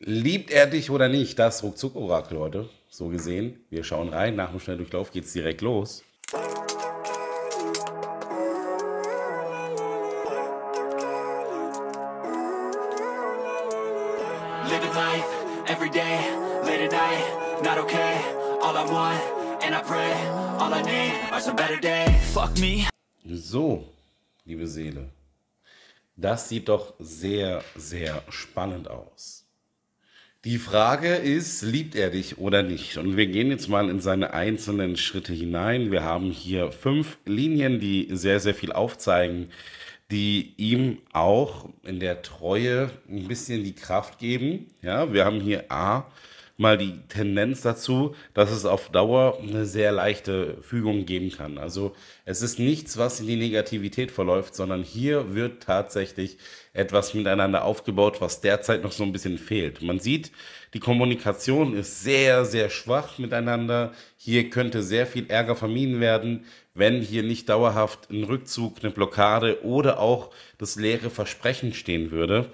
liebt er dich oder nicht? Das Ruckzuck-Orakel Leute. So gesehen, wir schauen rein. Nach dem Schnelldurchlauf geht's direkt los. Living life every day, late at night, not okay. All I want and I pray, all I need are some better days. Fuck me. So, liebe Seele, das sieht doch sehr, sehr spannend aus. Die Frage ist, liebt er dich oder nicht? Und wir gehen jetzt mal in seine einzelnen Schritte hinein. Wir haben hier fünf Linien, die sehr, sehr viel aufzeigen, die ihm auch in der Treue ein bisschen die Kraft geben. Ja, wir haben hier A, mal die Tendenz dazu, dass es auf Dauer eine sehr leichte Fügung geben kann. Also es ist nichts, was in die Negativität verläuft, sondern hier wird tatsächlich etwas miteinander aufgebaut, was derzeit noch so ein bisschen fehlt. Man sieht, die Kommunikation ist sehr, sehr schwach miteinander. Hier könnte sehr viel Ärger vermieden werden, wenn hier nicht dauerhaft ein Rückzug, eine Blockade oder auch das leere Versprechen stehen würde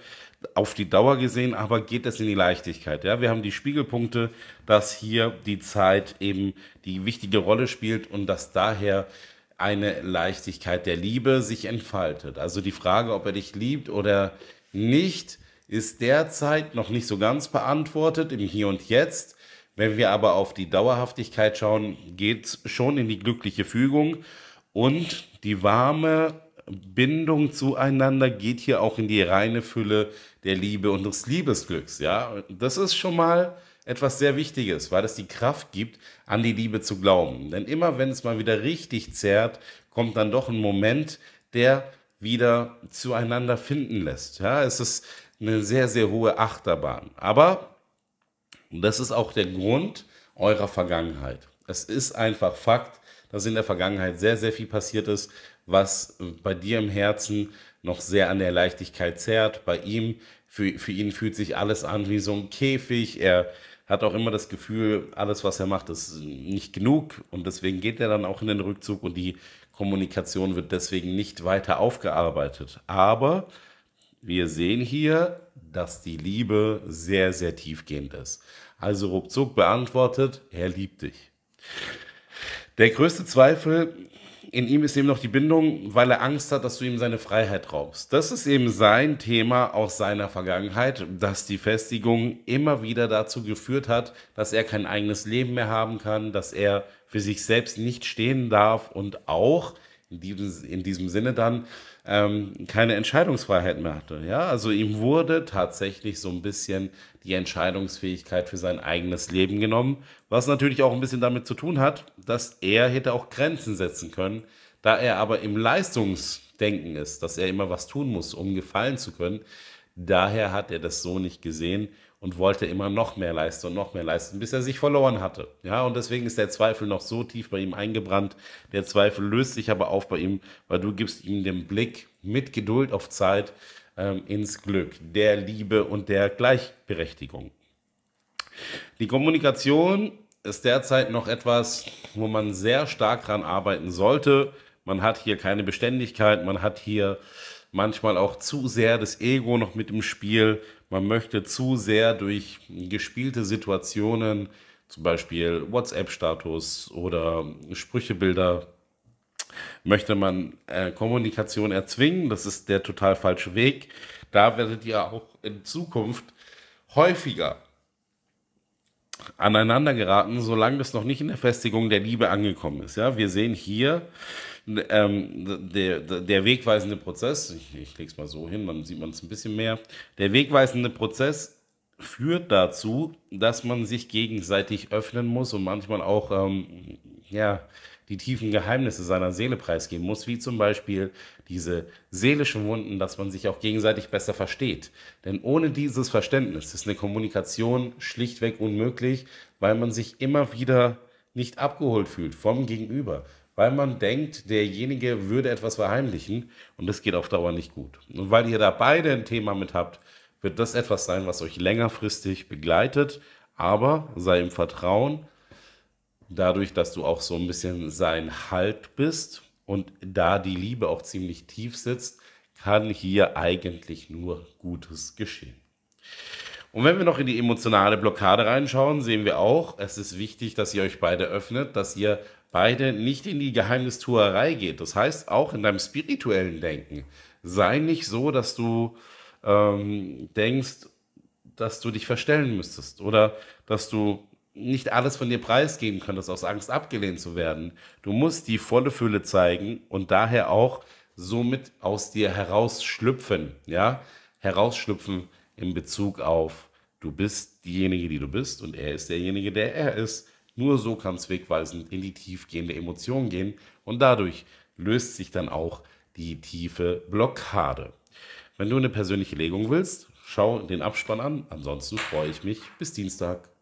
auf die Dauer gesehen, aber geht es in die Leichtigkeit. Ja? Wir haben die Spiegelpunkte, dass hier die Zeit eben die wichtige Rolle spielt und dass daher eine Leichtigkeit der Liebe sich entfaltet. Also die Frage, ob er dich liebt oder nicht, ist derzeit noch nicht so ganz beantwortet im Hier und Jetzt. Wenn wir aber auf die Dauerhaftigkeit schauen, geht es schon in die glückliche Fügung und die warme Bindung zueinander geht hier auch in die reine Fülle der Liebe und des Liebesglücks. Ja, das ist schon mal etwas sehr Wichtiges, weil es die Kraft gibt, an die Liebe zu glauben. Denn immer wenn es mal wieder richtig zerrt, kommt dann doch ein Moment, der wieder zueinander finden lässt. Ja, es ist eine sehr, sehr hohe Achterbahn. Aber das ist auch der Grund eurer Vergangenheit. Es ist einfach Fakt, dass in der Vergangenheit sehr, sehr viel passiert ist, was bei dir im Herzen noch sehr an der Leichtigkeit zerrt. Bei ihm, für, für ihn fühlt sich alles an wie so ein Käfig. Er hat auch immer das Gefühl, alles, was er macht, ist nicht genug. Und deswegen geht er dann auch in den Rückzug und die Kommunikation wird deswegen nicht weiter aufgearbeitet. Aber wir sehen hier, dass die Liebe sehr, sehr tiefgehend ist. Also ruckzuck beantwortet, er liebt dich. Der größte Zweifel in ihm ist eben noch die Bindung, weil er Angst hat, dass du ihm seine Freiheit raubst. Das ist eben sein Thema aus seiner Vergangenheit, dass die Festigung immer wieder dazu geführt hat, dass er kein eigenes Leben mehr haben kann, dass er für sich selbst nicht stehen darf und auch, in diesem Sinne dann ähm, keine Entscheidungsfreiheit mehr hatte. Ja? Also ihm wurde tatsächlich so ein bisschen die Entscheidungsfähigkeit für sein eigenes Leben genommen, was natürlich auch ein bisschen damit zu tun hat, dass er hätte auch Grenzen setzen können, da er aber im Leistungsdenken ist, dass er immer was tun muss, um gefallen zu können. Daher hat er das so nicht gesehen und wollte immer noch mehr leisten und noch mehr leisten, bis er sich verloren hatte. Ja, und deswegen ist der Zweifel noch so tief bei ihm eingebrannt. Der Zweifel löst sich aber auf bei ihm, weil du gibst ihm den Blick mit Geduld auf Zeit ähm, ins Glück, der Liebe und der Gleichberechtigung. Die Kommunikation ist derzeit noch etwas, wo man sehr stark dran arbeiten sollte. Man hat hier keine Beständigkeit, man hat hier manchmal auch zu sehr das Ego noch mit im Spiel. Man möchte zu sehr durch gespielte Situationen, zum Beispiel WhatsApp-Status oder Sprüchebilder, möchte man äh, Kommunikation erzwingen. Das ist der total falsche Weg. Da werdet ihr auch in Zukunft häufiger aneinander geraten, solange das noch nicht in der Festigung der Liebe angekommen ist. Ja, wir sehen hier ähm, der, der wegweisende Prozess, ich, ich lege es mal so hin, dann sieht man es ein bisschen mehr, der wegweisende Prozess führt dazu, dass man sich gegenseitig öffnen muss und manchmal auch ähm, ja, die tiefen Geheimnisse seiner Seele preisgeben muss, wie zum Beispiel diese seelischen Wunden, dass man sich auch gegenseitig besser versteht. Denn ohne dieses Verständnis ist eine Kommunikation schlichtweg unmöglich, weil man sich immer wieder nicht abgeholt fühlt vom Gegenüber weil man denkt, derjenige würde etwas verheimlichen und das geht auf Dauer nicht gut. Und weil ihr da beide ein Thema mit habt, wird das etwas sein, was euch längerfristig begleitet, aber sei im Vertrauen, dadurch, dass du auch so ein bisschen sein Halt bist und da die Liebe auch ziemlich tief sitzt, kann hier eigentlich nur Gutes geschehen. Und wenn wir noch in die emotionale Blockade reinschauen, sehen wir auch, es ist wichtig, dass ihr euch beide öffnet, dass ihr beide nicht in die Geheimnistuerei geht. Das heißt, auch in deinem spirituellen Denken. Sei nicht so, dass du ähm, denkst, dass du dich verstellen müsstest oder dass du nicht alles von dir preisgeben könntest, aus Angst abgelehnt zu werden. Du musst die volle Fülle zeigen und daher auch somit aus dir herausschlüpfen, ja, herausschlüpfen in Bezug auf, du bist diejenige, die du bist und er ist derjenige, der er ist. Nur so kann es wegweisend in die tiefgehende Emotion gehen und dadurch löst sich dann auch die tiefe Blockade. Wenn du eine persönliche Legung willst, schau den Abspann an. Ansonsten freue ich mich. Bis Dienstag.